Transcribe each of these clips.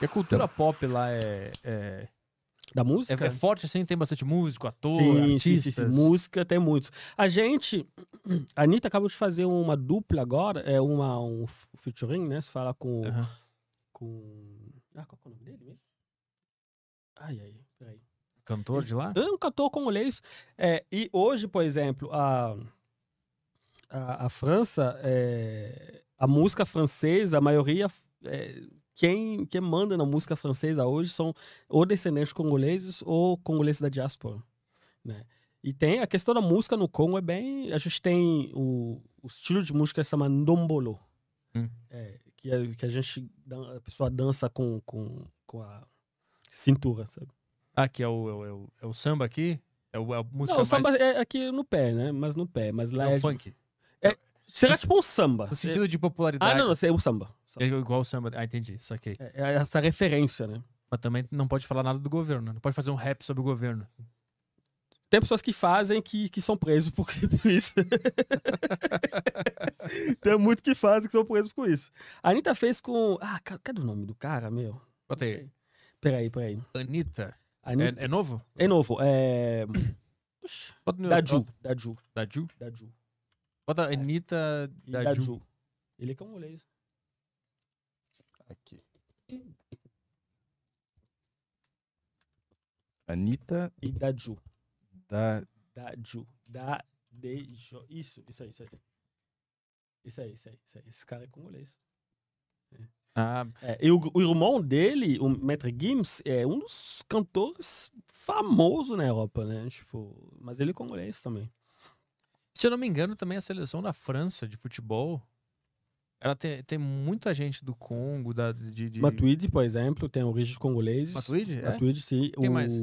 E a cultura então, pop lá é, é... Da música? É, é, forte assim, tem bastante músico, ator, sim, artistas. Sim, sim, sim. Música tem muitos. A gente, a Anitta acabou de fazer uma dupla agora, é uma, um featuring, né? Se fala com... Uhum. com... Ah, qual é o nome dele mesmo? Ai, ai, peraí. Cantor de lá? É um cantor congolês. É, e hoje, por exemplo, a, a, a França, é, a música francesa, a maioria... É, quem, quem manda na música francesa hoje são ou descendentes congoleses ou congoleses da diáspora, né? E tem a questão da música no Congo é bem, a gente tem o, o estilo de música que chama ndombolo, hum. é, que, é, que a gente a pessoa dança com, com, com a cintura, sabe? Ah, que é, é o, é o, é o samba aqui? É, o, é a música Não, o samba é, é aqui no pé, né? Mas no pé, mas lá é... é... funk. É, Será tipo o samba. No sentido de popularidade. Ah, não, não, é o samba. É igual o samba. Ah, entendi. isso aqui é, é essa referência, né? Mas também não pode falar nada do governo, Não pode fazer um rap sobre o governo. Tem pessoas que fazem que, que são presos por, isso. Tem muito que fazem que são presos por isso. A Anitta fez com. Ah, cadê o nome do cara, meu? Bota aí. Peraí, peraí. Anitta. Anitta. É, é novo? É novo. É. Oxi. Da Ju. Da Ju. Da Ju? Da Ju. Bota Anitta da, da Ju. Ju. Ele é que isso. Aqui. Anitta. E da Ju. Da. Da Ju. Da. De. Jo. Isso, isso aí, isso aí. Isso aí, isso aí, isso aí. Esse cara é congolês. É. Ah. É, e o, o, irmão dele, o Metro Gims, é um dos cantores famosos na Europa, né? Tipo, mas ele é congolês também. Se eu não me engano, também a seleção da França de futebol. Ela tem, tem muita gente do Congo, da, de, de... Matuidi, por exemplo, tem origem congolês. Matuidi? É? Matuidi, sim. Quem o... mais?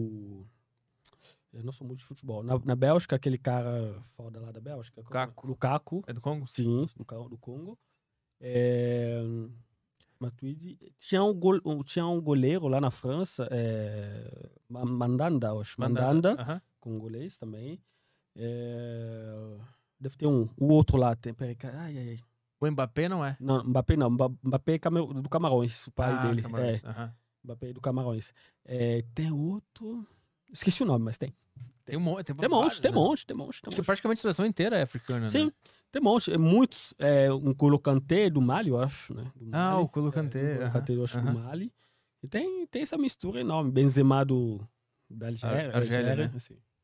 Eu não sou muito de futebol. Na, na Bélgica, aquele cara foda lá da Bélgica. Caco. É? Lukaku. É do Congo? Sim, do, do Congo. É... Matuidi. Tinha um, gol, tinha um goleiro lá na França, é... Mandanda, acho. Mandanda, Mandanda uh -huh. congolês também. É... Deve ter um. O outro lá, tem, peraí, ai, ai, ai. O Mbappé não é? Não, Mbappé não. Mbappé é do Camarões, o pai ah, dele. Camarões, é. Mbappé é do Camarões. É, tem outro. Esqueci o nome, mas tem. Tem, tem, um monte, tem, tem, vários, monte, né? tem monte, tem monte, tem monte. Acho que praticamente a seleção inteira é africana, Sim, né? tem monte. É, muitos. É, um Colocante do Mali, eu acho, né? Ah, Mali, ah, o Colocante. É, um Colocante, uh -huh. eu acho, uh -huh. do Mali. E tem, tem essa mistura enorme. Benzema do, da Algéria. né? assim.